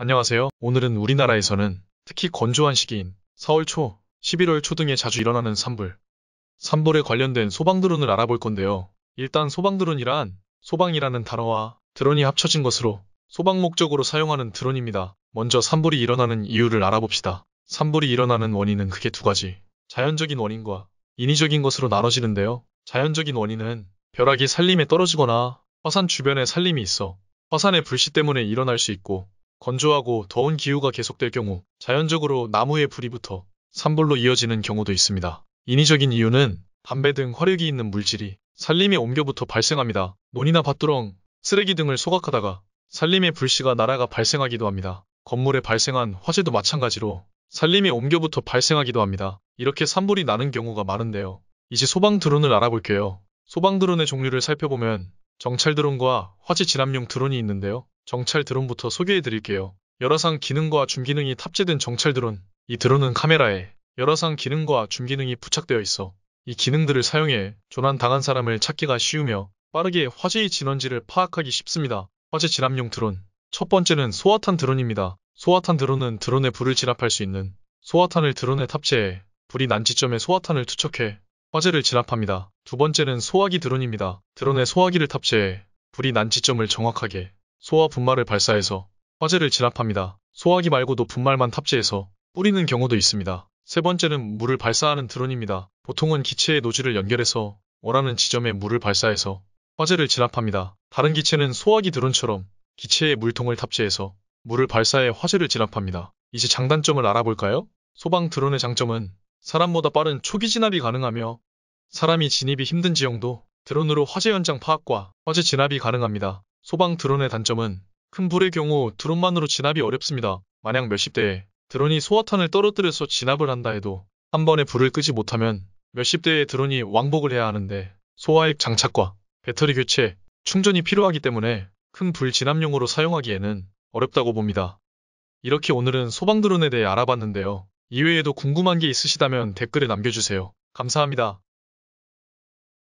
안녕하세요. 오늘은 우리나라에서는 특히 건조한 시기인 4월 초, 11월 초 등에 자주 일어나는 산불, 산불에 관련된 소방드론을 알아볼 건데요. 일단 소방드론이란 소방이라는 단어와 드론이 합쳐진 것으로 소방 목적으로 사용하는 드론입니다. 먼저 산불이 일어나는 이유를 알아봅시다. 산불이 일어나는 원인은 크게 두 가지, 자연적인 원인과 인위적인 것으로 나눠지는데요. 자연적인 원인은 벼락이 산림에 떨어지거나 화산 주변에 산림이 있어 화산의 불씨 때문에 일어날 수 있고 건조하고 더운 기후가 계속될 경우 자연적으로 나무에 불이 붙어 산불로 이어지는 경우도 있습니다. 인위적인 이유는 담배 등 화력이 있는 물질이 산림에 옮겨부터 발생합니다. 논이나 밭두렁, 쓰레기 등을 소각하다가 산림의 불씨가 날아가 발생하기도 합니다. 건물에 발생한 화재도 마찬가지로 산림에 옮겨부터 발생하기도 합니다. 이렇게 산불이 나는 경우가 많은데요. 이제 소방 드론을 알아볼게요. 소방 드론의 종류를 살펴보면 정찰 드론과 화재 진압용 드론이 있는데요. 정찰 드론부터 소개해드릴게요. 열화상 기능과 줌 기능이 탑재된 정찰 드론. 이 드론은 카메라에 열화상 기능과 줌 기능이 부착되어 있어 이 기능들을 사용해 조난당한 사람을 찾기가 쉬우며 빠르게 화재의 진원지를 파악하기 쉽습니다. 화재 진압용 드론 첫 번째는 소화탄 드론입니다. 소화탄 드론은 드론에 불을 진압할 수 있는 소화탄을 드론에 탑재해 불이 난 지점에 소화탄을 투척해 화재를 진압합니다. 두 번째는 소화기 드론입니다. 드론에 소화기를 탑재해 불이 난 지점을 정확하게 소화 분말을 발사해서 화재를 진압합니다. 소화기 말고도 분말만 탑재해서 뿌리는 경우도 있습니다. 세 번째는 물을 발사하는 드론입니다. 보통은 기체의 노즐을 연결해서 원하는 지점에 물을 발사해서 화재를 진압합니다. 다른 기체는 소화기 드론처럼 기체에 물통을 탑재해서 물을 발사해 화재를 진압합니다. 이제 장단점을 알아볼까요? 소방 드론의 장점은 사람보다 빠른 초기 진압이 가능하며 사람이 진입이 힘든 지형도 드론으로 화재 현장 파악과 화재 진압이 가능합니다. 소방 드론의 단점은 큰 불의 경우 드론만으로 진압이 어렵습니다. 만약 몇십 대의 드론이 소화탄을 떨어뜨려서 진압을 한다 해도 한 번에 불을 끄지 못하면 몇십 대의 드론이 왕복을 해야 하는데 소화액 장착과 배터리 교체, 충전이 필요하기 때문에 큰 불 진압용으로 사용하기에는 어렵다고 봅니다. 이렇게 오늘은 소방 드론에 대해 알아봤는데요. 이외에도 궁금한 게 있으시다면 댓글에 남겨주세요. 감사합니다.